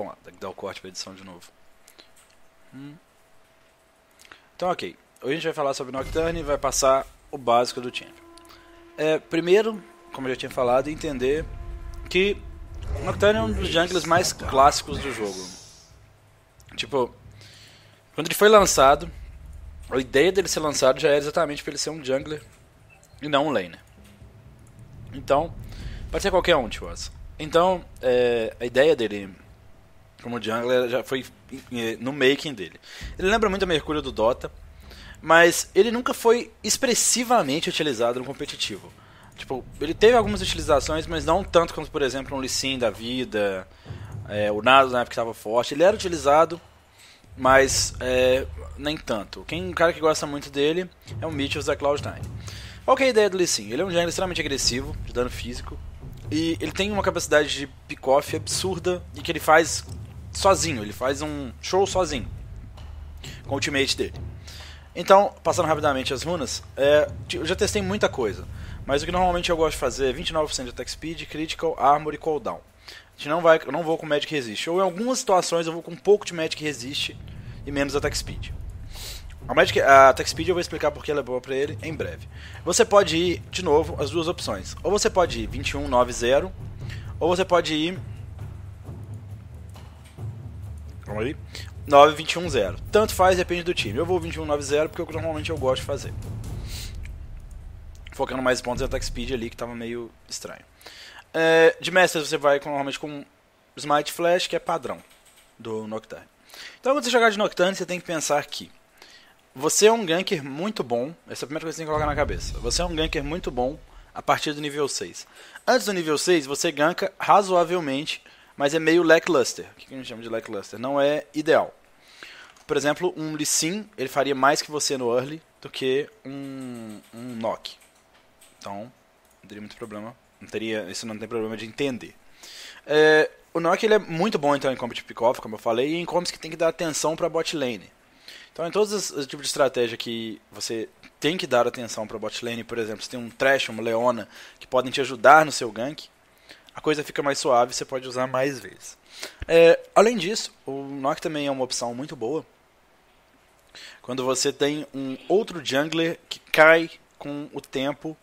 Vamos lá, dá o corte para edição de novo. Hum. Então, ok. Hoje a gente vai falar sobre Nocturne e vai passar o básico do Champion. É, primeiro, como eu já tinha falado, entender que Nocturne é um dos jungles mais clássicos do jogo. Tipo, quando ele foi lançado, a ideia dele ser lançado já era exatamente para ele ser um jungler e não um laner. Então, pode ser qualquer um, tipo. Então, é, a ideia dele como jungler já foi eh, no making dele. Ele lembra muito a Mercúrio do Dota, mas ele nunca foi expressivamente utilizado no competitivo. Tipo, ele teve algumas utilizações, mas não tanto quanto, por exemplo, um Lee Sin da vida, é, o Nado na época estava forte. Ele era utilizado, mas é, nem tanto. Quem, um cara que gosta muito dele é o Mitchell da Cloud9. Qual é a ideia do Lee Sin? Ele é um jungler extremamente agressivo, de dano físico, e ele tem uma capacidade de pick-off absurda e que ele faz sozinho, ele faz um show sozinho com o ultimate dele. Então, passando rapidamente as runas, é, eu já testei muita coisa, mas o que normalmente eu gosto de fazer é 29% de attack speed, critical, armor e cooldown. A gente não vai, eu não vou com magic resist, ou em algumas situações eu vou com um pouco de magic resist e menos attack speed. A, Magic, a Attack Speed eu vou explicar porque ela é boa pra ele em breve. Você pode ir, de novo, as duas opções. Ou você pode ir 2190, ou você pode ir Vamos 9-21-0. Tanto faz, depende do time. Eu vou 21-9-0 porque é o que normalmente eu gosto de fazer. Focando mais pontos em attack speed ali, que estava meio estranho. É, de Masters você vai normalmente com Smite Flash, que é padrão do Nocturne. Então quando você jogar de Nocturne, você tem que pensar que você é um ganker muito bom. Essa é a primeira coisa que você tem que colocar na cabeça. Você é um ganker muito bom a partir do nível 6. Antes do nível 6, você ganka razoavelmente mas é meio lackluster. O que a gente chama de lackluster? Não é ideal. Por exemplo, um Lee Sin, ele faria mais que você no early do que um, um Nock. Então, não teria muito problema. Não teria, isso não tem problema de entender. É, o Nock ele é muito bom então em combat pick-off, como eu falei, e em combos que tem que dar atenção para bot lane. Então, em todos os, os tipos de estratégia que você tem que dar atenção para bot lane, por exemplo, se tem um Thresh, uma Leona, que podem te ajudar no seu gank, a coisa fica mais suave, você pode usar mais vezes. É, além disso, o Nock também é uma opção muito boa quando você tem um outro jungler que cai com o tempo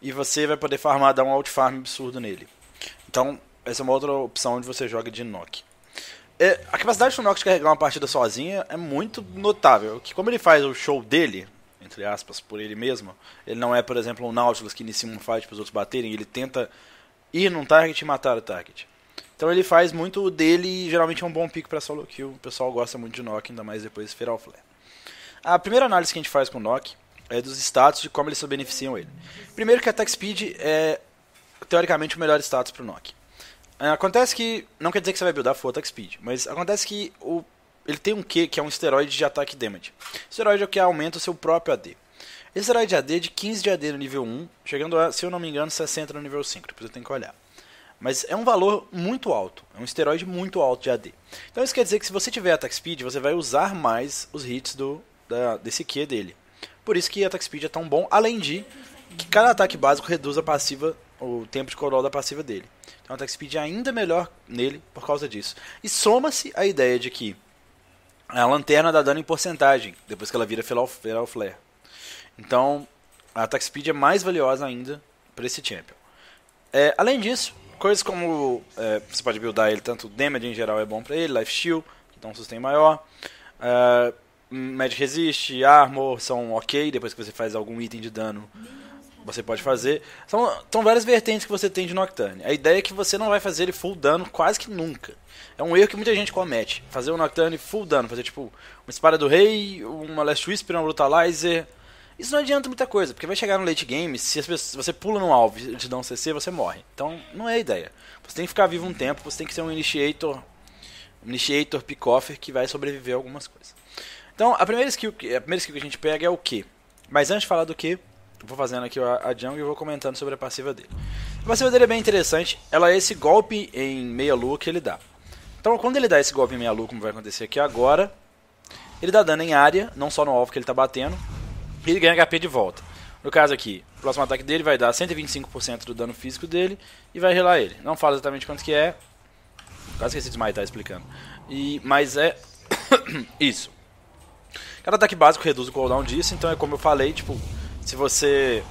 e você vai poder farmar, dar um outfarm absurdo nele. Então, essa é uma outra opção onde você joga de Nock. É, a capacidade do Nock de carregar uma partida sozinha é muito notável. Que como ele faz o show dele, entre aspas, por ele mesmo, ele não é, por exemplo, um Nautilus que inicia um fight para os outros baterem, ele tenta ir num target e matar o target. Então ele faz muito dele e geralmente é um bom pick para solo kill. O pessoal gosta muito de Nock, ainda mais depois de Feral Flare. A primeira análise que a gente faz com o Nock é dos status e como eles se beneficiam ele. Primeiro que Attack Speed é teoricamente o melhor status para Nock. É, acontece que, não quer dizer que você vai buildar full Attack Speed, mas acontece que o, ele tem um Q que é um esteroide de ataque damage. O esteroide é o que aumenta o seu próprio AD. Esse será de AD de 15 de AD no nível 1, chegando a, se eu não me engano, 60 no nível 5, depois eu tenho que olhar. Mas é um valor muito alto, é um esteroide muito alto de AD. Então isso quer dizer que se você tiver attack speed, você vai usar mais os hits do, da, desse Q dele. Por isso que attack speed é tão bom, além de que cada ataque básico reduz a passiva, o tempo de cooldown da passiva dele. Então attack speed é ainda melhor nele por causa disso. E soma-se a ideia de que a lanterna dá dano em porcentagem, depois que ela vira Feral Flare. Então, a Attack Speed é mais valiosa ainda para esse champion. É, além disso, coisas como é, você pode buildar ele, tanto damage em geral é bom para ele, life shield que então dá um sustento maior. É, magic resist, armor são ok, depois que você faz algum item de dano você pode fazer. São, são várias vertentes que você tem de Nocturne. A ideia é que você não vai fazer ele full dano quase que nunca. É um erro que muita gente comete. Fazer o um Nocturne full dano, fazer tipo uma espada do rei, uma Last Whisper, uma Brutalizer, isso não adianta muita coisa, porque vai chegar no late game, se, pessoas, se você pula no alvo e te dá um CC, você morre. Então, não é a ideia. Você tem que ficar vivo um tempo, você tem que ser um initiator, um initiator pick que vai sobreviver a algumas coisas. Então, a primeira, skill, a primeira skill que a gente pega é o que. Mas antes de falar do que, vou fazendo aqui a, jungle e vou comentando sobre a passiva dele. A passiva dele é bem interessante, ela é esse golpe em meia lua que ele dá. Então, quando ele dá esse golpe em meia lua, como vai acontecer aqui agora, ele dá dano em área, não só no alvo que ele está batendo, ele ganha HP de volta. No caso aqui, o próximo ataque dele vai dar 125% do dano físico dele e vai relar ele. Não fala exatamente quanto que é. Quase esqueci de estar explicando. E, mas é isso. Cada ataque básico reduz o cooldown disso, então é como eu falei, tipo, se você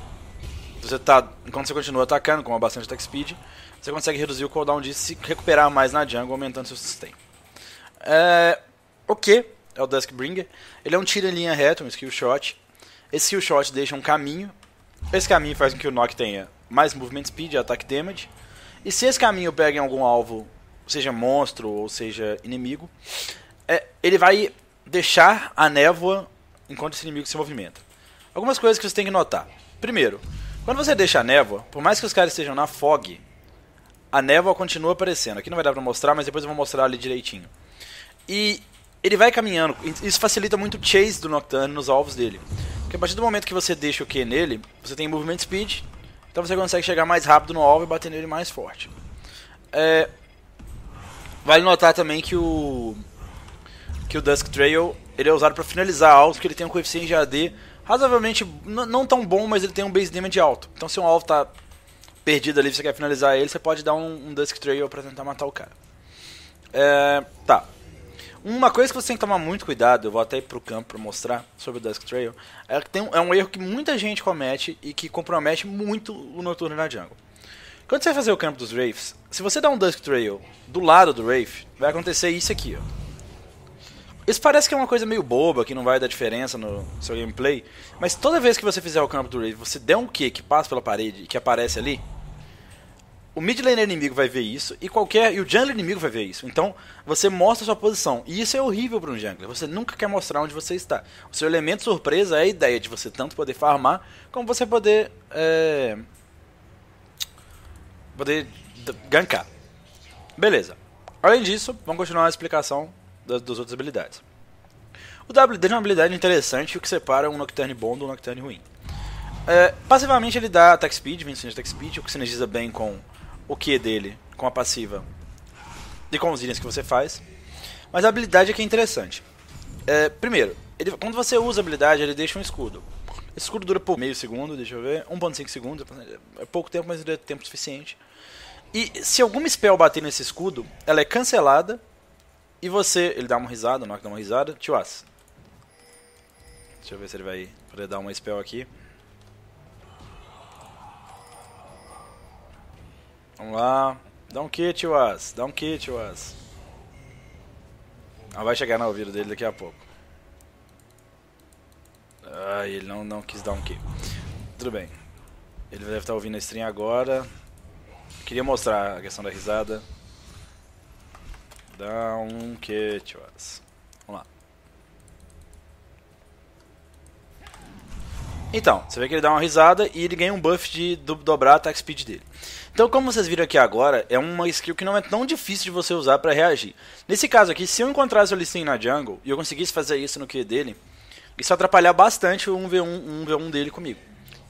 você tá, enquanto você continua atacando com bastante attack speed, você consegue reduzir o cooldown disso e recuperar mais na jungle, aumentando seu sustain. É, o que é o Duskbringer? Ele é um tiro em linha reta, um skill shot, esse Heal Shot deixa um caminho. Esse caminho faz com que o Nock tenha mais movement speed e ataque damage. E se esse caminho pega em algum alvo, seja monstro ou seja inimigo, é, ele vai deixar a névoa enquanto esse inimigo se movimenta. Algumas coisas que você tem que notar. Primeiro, quando você deixa a névoa, por mais que os caras estejam na fog, a névoa continua aparecendo. Aqui não vai dar pra mostrar, mas depois eu vou mostrar ali direitinho. E ele vai caminhando, isso facilita muito o chase do Nocturne nos alvos dele. Porque a partir do momento que você deixa o Q nele, você tem movement speed, então você consegue chegar mais rápido no alvo e bater nele mais forte. É... Vale notar também que o que o Dusk Trail ele é usado para finalizar alvos, porque ele tem um coeficiente de AD razoavelmente não tão bom, mas ele tem um base damage alto. Então se um alvo está perdido ali, você quer finalizar ele, você pode dar um, um Dusk Trail para tentar matar o cara. É... Tá. Uma coisa que você tem que tomar muito cuidado, eu vou até ir pro campo pra mostrar sobre o Dusk Trail, é, que tem um, é um erro que muita gente comete e que compromete muito o Noturno na Jungle. Quando você vai fazer o campo dos Wraiths, se você dá um Dusk Trail do lado do Wraith, vai acontecer isso aqui, ó. Isso parece que é uma coisa meio boba, que não vai dar diferença no seu gameplay, mas toda vez que você fizer o campo do Wraith, você der um Q que passa pela parede e que aparece ali, o mid laner inimigo vai ver isso e qualquer e o jungler inimigo vai ver isso. Então, você mostra a sua posição. E isso é horrível para um jungler. Você nunca quer mostrar onde você está. O seu elemento surpresa é a ideia de você tanto poder farmar como você poder é, poder gankar. Beleza. Além disso, vamos continuar a explicação das, das outras habilidades. O W é uma habilidade interessante que separa um Nocturne bom do Nocturne ruim. É, passivamente ele dá attack speed, vem attack speed, o que sinergiza bem com o Q dele com a passiva e com os itens que você faz. Mas a habilidade aqui é, é interessante. É, primeiro, ele, quando você usa a habilidade, ele deixa um escudo. Esse escudo dura por meio segundo, deixa eu ver, 1.5 segundos, é pouco tempo, mas é tempo suficiente. E se alguma spell bater nesse escudo, ela é cancelada e você... Ele dá uma risada, o Nock dá uma risada, tio Deixa eu ver se ele vai poder dar uma spell aqui. Vamos lá. Dá um kit, Was. Dá um kit, Was. Ah, vai chegar no ouvido dele daqui a pouco. Ah, ele não, não quis dar um kit. Tudo bem. Ele deve estar tá ouvindo a stream agora. Queria mostrar a questão da risada. Dá um kit, Was. Então, você vê que ele dá uma risada e ele ganha um buff de do, dobrar a attack speed dele. Então, como vocês viram aqui agora, é uma skill que não é tão difícil de você usar para reagir. Nesse caso aqui, se eu encontrasse o Sin na jungle e eu conseguisse fazer isso no Q dele, isso atrapalhar bastante o 1v1, 1v1 dele comigo.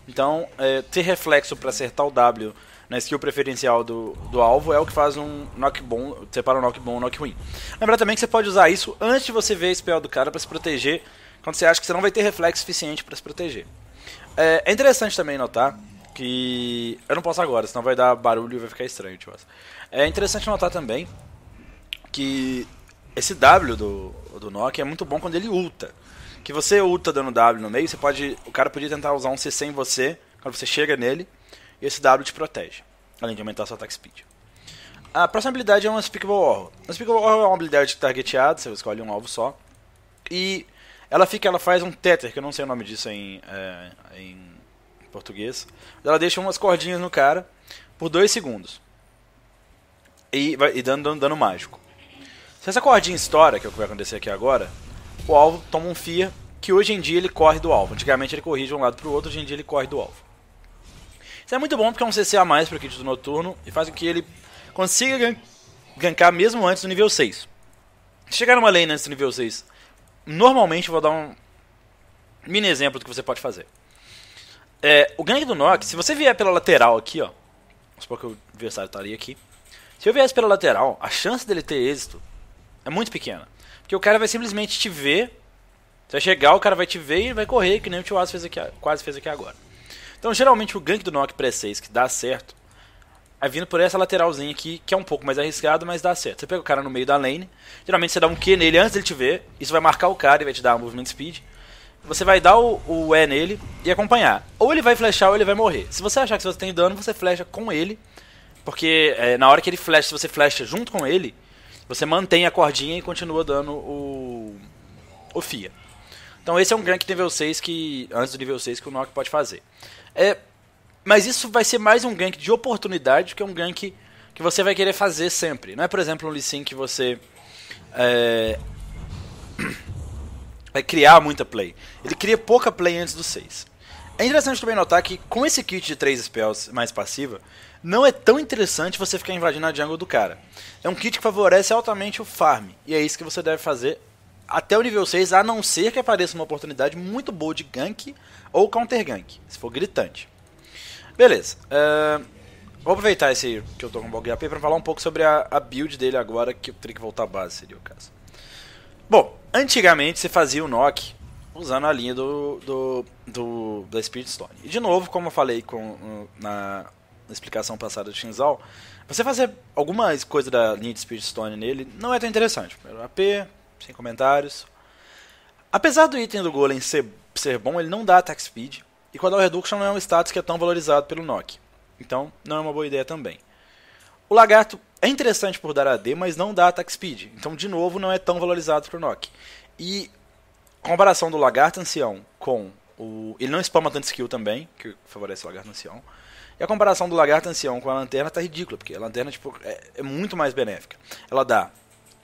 Então, é, ter reflexo para acertar o W na skill preferencial do, do alvo é o que faz um knock bom, separa um knock bom e um knock ruim. Lembrar também que você pode usar isso antes de você ver a spell do cara para se proteger quando você acha que você não vai ter reflexo suficiente para se proteger. É, é interessante também notar que. Eu não posso agora, senão vai dar barulho e vai ficar estranho, tipo assim. É interessante notar também que esse W do, do Nokia é muito bom quando ele ulta. Que você ulta dando W no meio, você pode. O cara podia tentar usar um CC em você, quando você chega nele, e esse W te protege. Além de aumentar seu attack speed. A próxima habilidade é um Unspeakable Horror. Unspeakable Horror é uma habilidade targeteada, você escolhe um alvo só. E ela fica, ela faz um tether, que eu não sei o nome disso em, é, em português. Ela deixa umas cordinhas no cara por dois segundos. E, vai, e dando, dando dano mágico. Se essa cordinha estoura, que é o que vai acontecer aqui agora, o alvo toma um fia que hoje em dia ele corre do alvo. Antigamente ele corria de um lado para o outro, hoje em dia ele corre do alvo. Isso é muito bom porque é um CC a mais para o kit do noturno e faz com que ele consiga gankar mesmo antes do nível 6. Se chegar numa lane antes do nível 6 normalmente vou dar um mini exemplo do que você pode fazer. É, o gank do Nock, se você vier pela lateral aqui, ó, vamos supor que o adversário estaria tá aqui. Se eu viesse pela lateral, a chance dele ter êxito é muito pequena. Porque o cara vai simplesmente te ver. Você vai chegar, o cara vai te ver e vai correr, que nem o Tio fez aqui, quase fez aqui agora. Então, geralmente, o gank do Nock pré 6 que dá certo Aí vindo por essa lateralzinha aqui, que é um pouco mais arriscado, mas dá certo. Você pega o cara no meio da lane, geralmente você dá um Q nele antes dele te ver, isso vai marcar o cara e vai te dar um movimento speed. Você vai dar o, o E nele e acompanhar. Ou ele vai flechar ou ele vai morrer. Se você achar que você tem dano, você flecha com ele, porque é, na hora que ele flecha, se você flecha junto com ele, você mantém a cordinha e continua dando o, o FIA. Então esse é um gank nível 6 que, antes do nível 6 que o Nock pode fazer. É, mas isso vai ser mais um gank de oportunidade que é um gank que você vai querer fazer sempre. Não é, por exemplo, um Lee que você é... vai criar muita play. Ele cria pouca play antes do 6. É interessante também notar que com esse kit de 3 spells mais passiva, não é tão interessante você ficar invadindo a jungle do cara. É um kit que favorece altamente o farm, e é isso que você deve fazer até o nível 6, a não ser que apareça uma oportunidade muito boa de gank ou counter gank, se for gritante. Beleza. Uh, vou aproveitar esse que eu tô com o AP pra falar um pouco sobre a, a, build dele agora, que eu teria que voltar à base, seria o caso. Bom, antigamente você fazia o knock usando a linha do, do, do da Spirit Stone. E de novo, como eu falei com, na, na explicação passada do Shinzal, você fazer alguma coisa da linha de Spirit Stone nele não é tão interessante. Primeiro AP, sem comentários. Apesar do item do Golem ser, ser bom, ele não dá attack speed. E Quadal Reduction não é um status que é tão valorizado pelo Nock. Então, não é uma boa ideia também. O Lagarto é interessante por dar AD, mas não dá attack speed. Então, de novo, não é tão valorizado pro Nock. E a comparação do Lagarto Ancião com o... Ele não spama tanto skill também, que favorece o Lagarto Ancião. E a comparação do Lagarto Ancião com a Lanterna tá ridícula, porque a Lanterna tipo, é, é muito mais benéfica. Ela dá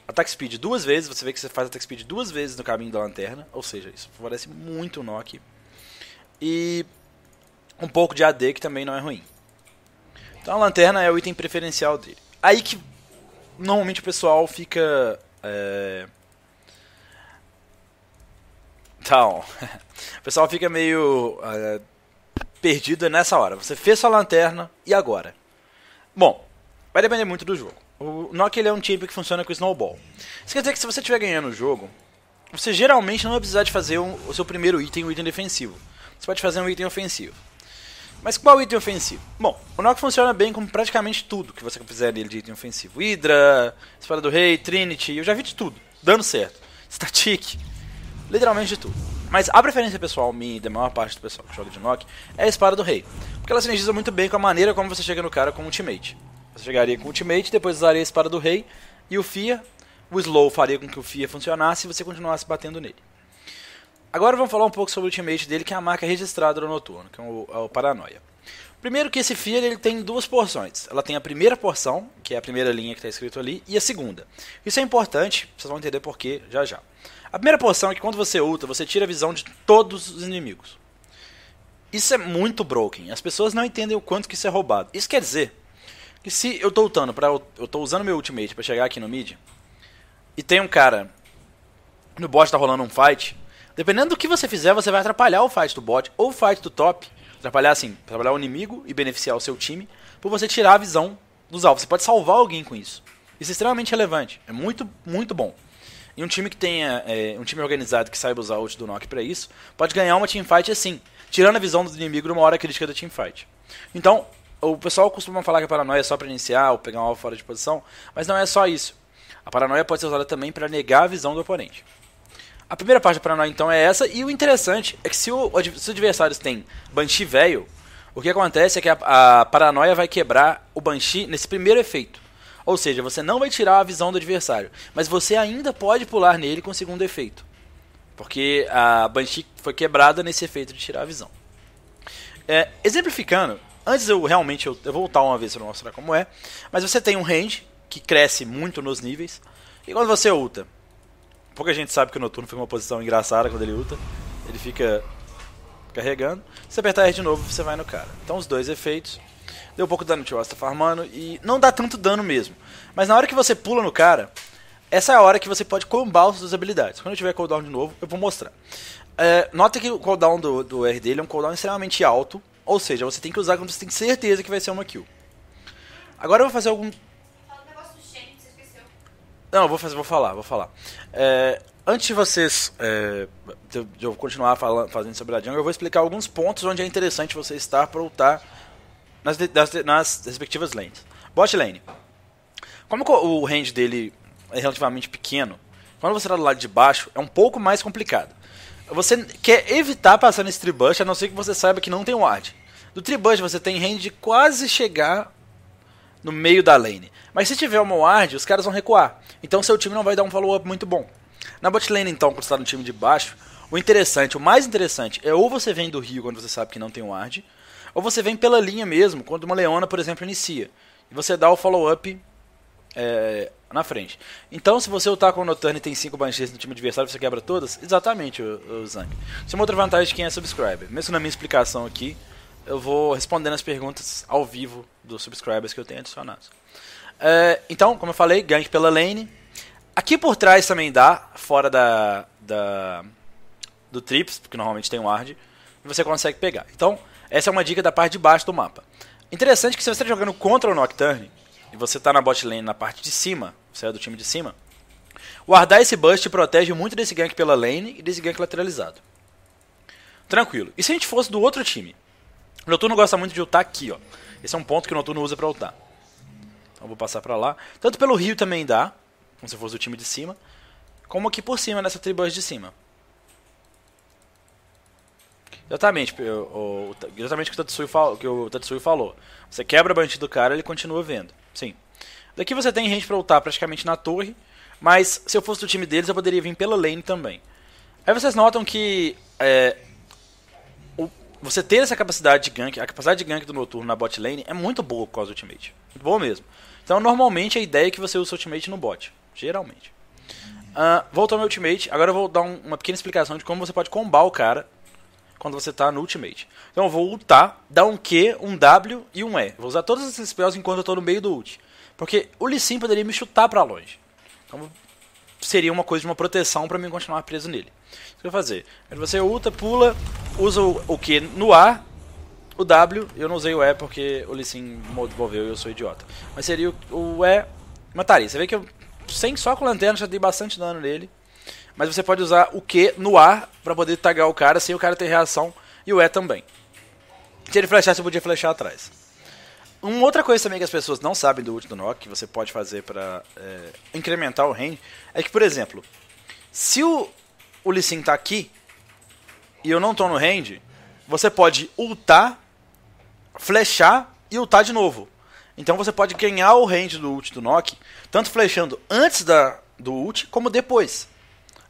Attack Speed duas vezes, você vê que você faz Attack Speed duas vezes no caminho da lanterna, ou seja, isso favorece muito o Nock, e um pouco de AD, que também não é ruim. Então a lanterna é o item preferencial dele. Aí que normalmente o pessoal fica. É... Então, o pessoal fica meio é, perdido nessa hora. Você fez sua lanterna e agora? Bom, vai depender muito do jogo. O Nock ele é um time que funciona com snowball. Isso quer dizer que se você estiver ganhando o jogo, você geralmente não vai precisar de fazer o seu primeiro item, o item defensivo você pode fazer um item ofensivo. Mas qual item ofensivo? Bom, o Nock funciona bem com praticamente tudo que você fizer nele de item ofensivo. Hydra, Espada do Rei, Trinity, eu já vi de tudo, dando certo. Static, literalmente de tudo. Mas a preferência pessoal minha e da maior parte do pessoal que joga de Nock é a Espada do Rei, porque ela sinergiza muito bem com a maneira como você chega no cara com o ultimate. Você chegaria com o ultimate, depois usaria a Espada do Rei e o Fia. O Slow faria com que o Fia funcionasse e você continuasse batendo nele. Agora vamos falar um pouco sobre o ultimate dele, que é a marca registrada no Noturno, que é o, é o Paranoia. Primeiro que esse fear ele tem duas porções. Ela tem a primeira porção, que é a primeira linha que está escrito ali, e a segunda. Isso é importante, vocês vão entender porquê já já. A primeira porção é que quando você ulta, você tira a visão de todos os inimigos. Isso é muito broken. As pessoas não entendem o quanto que isso é roubado. Isso quer dizer que se eu estou ultando, para eu tô usando meu ultimate para chegar aqui no mid, e tem um cara no bot tá rolando um fight, Dependendo do que você fizer, você vai atrapalhar o fight do bot ou o fight do top. Atrapalhar assim, atrapalhar o inimigo e beneficiar o seu time por você tirar a visão dos alvos. Você pode salvar alguém com isso. Isso é extremamente relevante. É muito, muito bom. E um time que tenha. É, um time organizado que saiba usar o ult do Nock para isso, pode ganhar uma teamfight assim, tirando a visão do inimigo numa hora crítica da teamfight. Então, o pessoal costuma falar que a paranoia é só para iniciar ou pegar um alvo fora de posição, mas não é só isso. A paranoia pode ser usada também para negar a visão do oponente. A primeira parte da paranoia, então, é essa. E o interessante é que se, o, se os adversários têm Banshee velho, o que acontece é que a, a, paranoia vai quebrar o Banshee nesse primeiro efeito. Ou seja, você não vai tirar a visão do adversário, mas você ainda pode pular nele com o segundo efeito. Porque a Banshee foi quebrada nesse efeito de tirar a visão. É, exemplificando, antes eu realmente eu, eu vou voltar uma vez para mostrar como é, mas você tem um range que cresce muito nos níveis, e quando você ulta, Pouca gente sabe que o Noturno fica uma posição engraçada quando ele luta. Ele fica carregando. Se apertar R de novo, você vai no cara. Então os dois efeitos. Deu pouco dano que o farmando e não dá tanto dano mesmo. Mas na hora que você pula no cara, essa é a hora que você pode combar as suas habilidades. Quando eu tiver cooldown de novo, eu vou mostrar. É, nota que o cooldown do, do R dele é um cooldown extremamente alto. Ou seja, você tem que usar quando você tem certeza que vai ser uma kill. Agora eu vou fazer algum, não, vou fazer, vou falar, vou falar. É, antes de vocês é, de eu continuar falando, fazendo sobre a Django, eu vou explicar alguns pontos onde é interessante você estar para lutar nas, nas, nas, respectivas lanes. Bot lane. Como o range dele é relativamente pequeno, quando você está do lado de baixo, é um pouco mais complicado. Você quer evitar passar nesse tribush, a não ser que você saiba que não tem ward. Do tribush você tem range de quase chegar no meio da lane. Mas se tiver uma ward, os caras vão recuar. Então seu time não vai dar um follow up muito bom. Na botlane, então, quando você está no time de baixo, o interessante, o mais interessante, é ou você vem do Rio quando você sabe que não tem ward, ou você vem pela linha mesmo, quando uma Leona, por exemplo, inicia. E você dá o follow-up é, na frente. Então, se você lutar com o Noturne e tem 5 Banshees no time adversário, você quebra todas? Exatamente, o, o Zang. Isso é uma outra vantagem de quem é subscriber. Mesmo na minha explicação aqui, eu vou respondendo as perguntas ao vivo dos subscribers que eu tenho adicionados. É, então, como eu falei, gank pela lane. Aqui por trás também dá, fora da, da do trips, porque normalmente tem um ward, e você consegue pegar. Então, essa é uma dica da parte de baixo do mapa. Interessante que se você está jogando contra o Nocturne, e você está na bot lane na parte de cima, você é do time de cima, guardar esse bust protege muito desse gank pela lane e desse gank lateralizado. Tranquilo. E se a gente fosse do outro time? O Noturno gosta muito de ultar aqui, ó. Esse é um ponto que o Noturno usa para ultar. Eu vou passar para lá. Tanto pelo rio também dá, como se fosse o time de cima, como aqui por cima, nessa tribo de cima. Exatamente, exatamente o que o, Tatsui fal, que o Tatsui falou. Você quebra a bandido do cara, ele continua vendo. Sim. Daqui você tem gente pra lutar praticamente na torre, mas se eu fosse do time deles, eu poderia vir pela lane também. Aí vocês notam que é, o, você ter essa capacidade de gank, a capacidade de gank do noturno na bot lane é muito boa por causa do ultimate. Muito boa mesmo. Então, normalmente, a ideia é que você usa o ultimate no bot. Geralmente. Uh, ah, voltando ao ultimate, agora eu vou dar um, uma pequena explicação de como você pode combar o cara quando você está no ultimate. Então, eu vou ultar, dar um Q, um W e um E. Vou usar todos esses spells enquanto eu estou no meio do ult. Porque o Lee Sin poderia me chutar para longe. Então, seria uma coisa de uma proteção para mim continuar preso nele. O que eu vou fazer? Você ulta, pula, usa o, o Q no ar o W, eu não usei o E porque o Lee devolveu e eu sou idiota. Mas seria o, E mataria. Tá você vê que eu, sem só com lanterna já dei bastante dano nele. Mas você pode usar o Q no ar pra poder tagar o cara sem o cara ter reação. E o E também. Se ele flechasse, você podia flechar atrás. Uma outra coisa também que as pessoas não sabem do ult do Nock, que você pode fazer pra é, incrementar o range, é que, por exemplo, se o, o Lee tá aqui e eu não tô no range, você pode ultar flechar e ultar de novo. Então você pode ganhar o range do ult do Nock, tanto flechando antes da, do ult, como depois.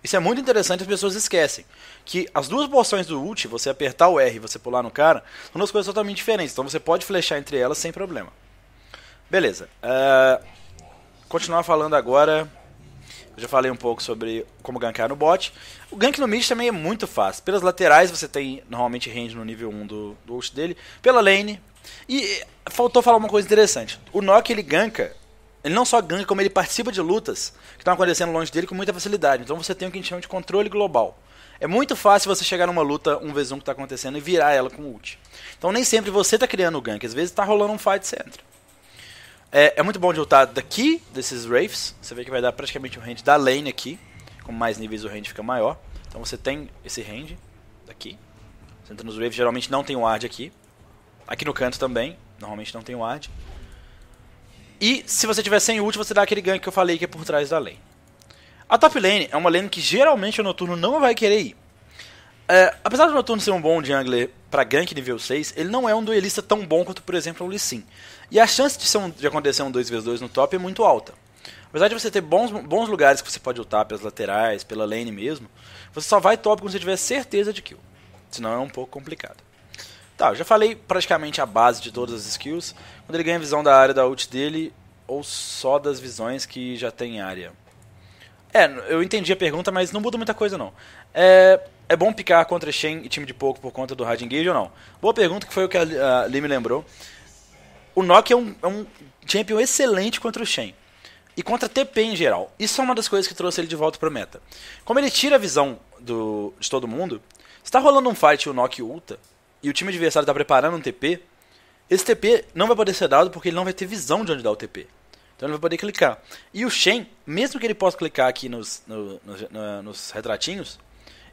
Isso é muito interessante, as pessoas esquecem. Que as duas porções do ult, você apertar o R e você pular no cara, são duas coisas totalmente diferentes. Então você pode flechar entre elas sem problema. Beleza. Uh, continuar falando agora eu já falei um pouco sobre como gankar no bot. O gank no mid também é muito fácil. Pelas laterais você tem normalmente range no nível 1 do, do ult dele. Pela lane. E faltou falar uma coisa interessante. O Nock ele ganka ele não só ganka, como ele participa de lutas que estão acontecendo longe dele com muita facilidade. Então você tem o que a gente chama de controle global. É muito fácil você chegar numa luta 1 vs 1 que está acontecendo e virar ela com ult. Então nem sempre você está criando o gank, às vezes está rolando um fight center. É, é muito bom de lutar daqui, desses Wraiths. Você vê que vai dar praticamente um range da lane aqui. Com mais níveis o range fica maior. Então você tem esse range daqui. Você entra nos Wraiths, geralmente não tem o ward aqui. Aqui no canto também, normalmente não tem o ward. E se você tiver sem ult, você dá aquele gank que eu falei que é por trás da lane. A top lane é uma lane que geralmente o Noturno não vai querer ir. É, apesar do Noturno ser um bom jungler para gank nível 6, ele não é um duelista tão bom quanto, por exemplo, o Lee Sin. E a chance de, um, de acontecer um 2x2 no top é muito alta. Apesar de você ter bons, bons lugares que você pode ultar pelas laterais, pela lane mesmo, você só vai top quando você tiver certeza de kill. Senão é um pouco complicado. Tá, eu já falei praticamente a base de todas as skills. Quando ele ganha visão da área da ult dele, ou só das visões que já tem área. É, eu entendi a pergunta, mas não muda muita coisa não. É, é bom picar contra Shen e time de pouco por conta do hard engage ou não? Boa pergunta, que foi o que a, a Lee me lembrou. O Nock é um, é um champion excelente contra o Shen. E contra TP em geral. Isso é uma das coisas que trouxe ele de volta pro meta. Como ele tira a visão do, de todo mundo, se tá rolando um fight e o Nock ulta, e o time adversário tá preparando um TP, esse TP não vai poder ser dado porque ele não vai ter visão de onde dar o TP. Então ele não vai poder clicar. E o Shen, mesmo que ele possa clicar aqui nos, no, no, no, nos retratinhos,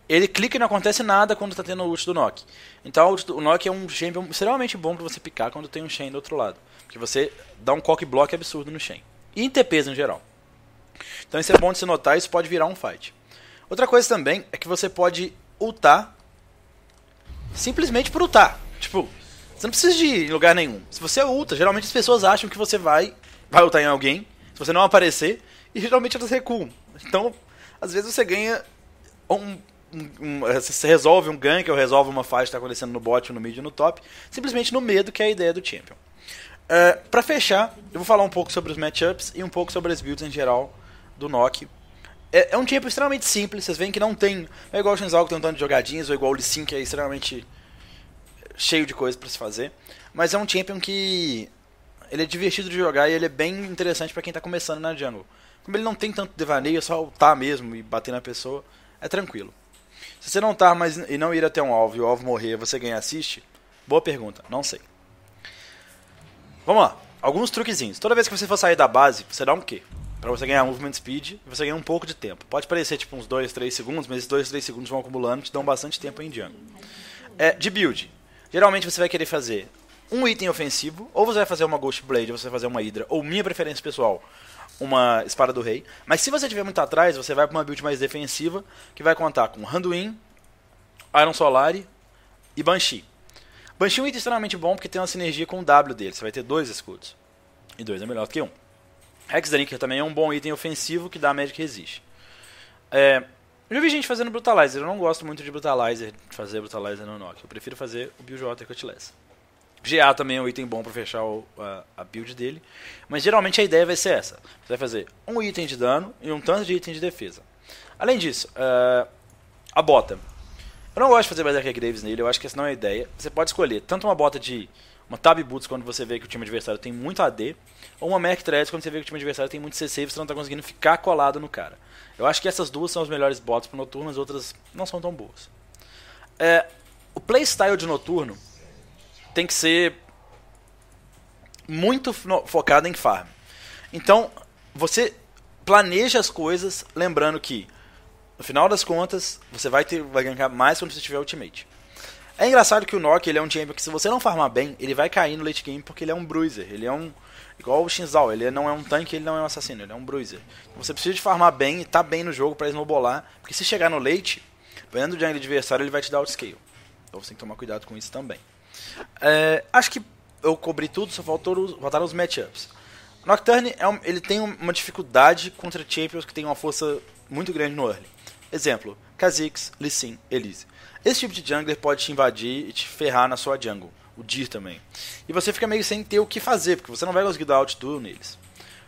ele clica e não acontece nada quando está tendo o ult do Nock. Então o Nock é um Shen extremamente bom para você picar quando tem um Shen do outro lado. Porque você dá um cock block absurdo no Shen. E em TPs em geral. Então isso é bom de se notar, isso pode virar um fight. Outra coisa também é que você pode ultar simplesmente por ultar. Tipo, você não precisa de ir em lugar nenhum. Se você ulta, geralmente as pessoas acham que você vai, vai ultar em alguém, se você não aparecer, e geralmente elas recuam. Então, às vezes você ganha um, um, você resolve um gank ou resolve uma fase que está acontecendo no bot, no mid no top, simplesmente no medo, que é a ideia do Champion. Uh, é, para fechar, eu vou falar um pouco sobre os matchups e um pouco sobre as builds em geral do Nock. É, é, um Champion extremamente simples, vocês veem que não tem. Não é igual o Shinzal que tem um tanto de jogadinhas, ou igual o Lee Sin, que é extremamente é, cheio de coisas para se fazer. Mas é um Champion que. Ele é divertido de jogar e ele é bem interessante para quem tá começando na jungle. Como ele não tem tanto devaneio, é só ultar mesmo e bater na pessoa, é tranquilo. Se você não estar tá mais e não ir até um alvo e o alvo morrer, você ganha assiste? Boa pergunta, não sei. Vamos lá, alguns truquezinhos. Toda vez que você for sair da base, você dá um Q. Pra você ganhar movement speed e você ganha um pouco de tempo. Pode parecer tipo uns 2, 3 segundos, mas esses 2, 3 segundos vão acumulando e te dão bastante tempo em jungle. É, de build, geralmente você vai querer fazer um item ofensivo, ou você vai fazer uma Ghost Blade, ou você vai fazer uma Hydra, ou minha preferência pessoal, uma espada do rei. Mas se você tiver muito atrás, você vai para uma build mais defensiva, que vai contar com Randuin, Iron Solari e Banshee. Banshee é um item extremamente bom porque tem uma sinergia com o W dele. Você vai ter dois escudos. E dois é melhor do que um. Hexdrinker também é um bom item ofensivo que dá Magic Resist. É, eu já vi gente fazendo Brutalizer. Eu não gosto muito de Brutalizer, fazer Brutalizer no Nock. Eu prefiro fazer o Build Water Cutlass. GA também é um item bom para fechar o, a, a, build dele. Mas geralmente a ideia vai ser essa: você vai fazer um item de dano e um tanto de item de defesa. Além disso, uh, a bota. Eu não gosto de fazer Berserker Graves nele, eu acho que essa não é a ideia. Você pode escolher tanto uma bota de. Uma Tab Boots quando você vê que o time adversário tem muito AD, ou uma Merc Threads quando você vê que o time adversário tem muito CC e você não está conseguindo ficar colado no cara. Eu acho que essas duas são as melhores bots para noturno, as outras não são tão boas. É, o playstyle de noturno tem que ser muito focado em farm. Então, você planeja as coisas lembrando que no final das contas, você vai ter vai ganhar mais quando você tiver ultimate. É engraçado que o Nock, ele é um champion que se você não farmar bem, ele vai cair no late game porque ele é um bruiser, ele é um igual o Shinzal, ele não é um tanque, ele não é um assassino, ele é um bruiser. Então você precisa de farmar bem e estar tá bem no jogo para snowballar, porque se chegar no late, vendo o jungle adversário, ele vai te dar outscale. Então você tem que tomar cuidado com isso também. É, acho que eu cobri tudo, só faltou, faltaram os matchups. Nocturne é um, ele tem uma dificuldade contra Champions que tem uma força muito grande no early. Exemplo, Kha'Zix, Lee Sin, Elise. Esse tipo de jungler pode te invadir e te ferrar na sua jungle, o Dir também. E você fica meio sem ter o que fazer, porque você não vai conseguir dar outdoor neles.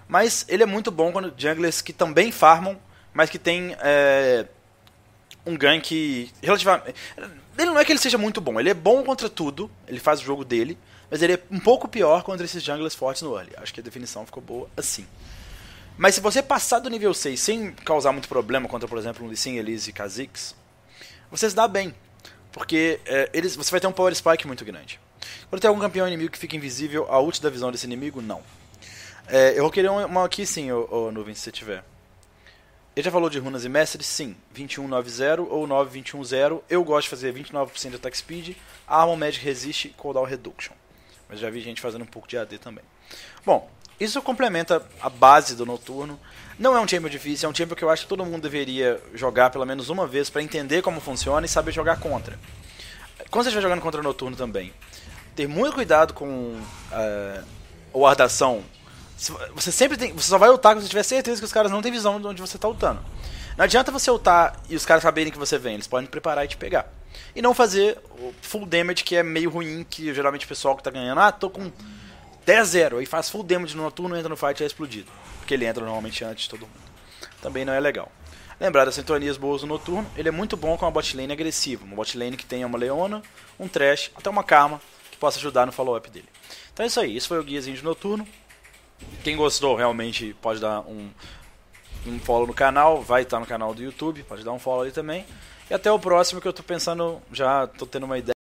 Mas ele é muito bom quando junglers que também farmam, mas que tem é, um gank relativamente. Ele não é que ele seja muito bom, ele é bom contra tudo, ele faz o jogo dele, mas ele é um pouco pior contra esses junglers fortes no early. Acho que a definição ficou boa assim. Mas se você passar do nível 6 sem causar muito problema contra, por exemplo, um Lee Sin, Elise e Kha'Zix, você se dá bem, porque é, eles, você vai ter um power spike muito grande. Quando tem algum campeão inimigo que fica invisível, a ult da visão desse inimigo, não. É, eu vou querer uma aqui sim, ô, ô Nuvem, se você tiver. Ele já falou de runas e mestres? Sim. 2190 ou 9210. Eu gosto de fazer 29% de attack speed, Armor Magic Resist e Cooldown Reduction. Mas já vi gente fazendo um pouco de AD também. Bom, isso complementa a base do Noturno. Não é um champion difícil, é um champion que eu acho que todo mundo deveria jogar pelo menos uma vez para entender como funciona e saber jogar contra. Quando você estiver jogando contra o Noturno também, ter muito cuidado com uh, eh, a ardação. Você sempre tem. Você só vai lutar quando você tiver certeza que os caras não têm visão de onde você tá lutando. Não adianta você lutar e os caras saberem que você vem, eles podem preparar e te pegar. E não fazer o full damage, que é meio ruim, que geralmente o pessoal que tá ganhando, ah, tô com 10-0, aí faz full damage no noturno, entra no fight e é explodido. Porque ele entra normalmente antes de todo mundo. Também não é legal. Lembrar das sintonias boas no noturno, ele é muito bom com uma botlane agressiva. Uma botlane que tenha uma leona, um trash, até uma karma que possa ajudar no follow-up dele. Então é isso aí, esse foi o guiazinho de noturno. Quem gostou realmente pode dar um, um follow no canal, vai estar no canal do YouTube, pode dar um follow ali também. E até o próximo que eu tô pensando, já tô tendo uma ideia.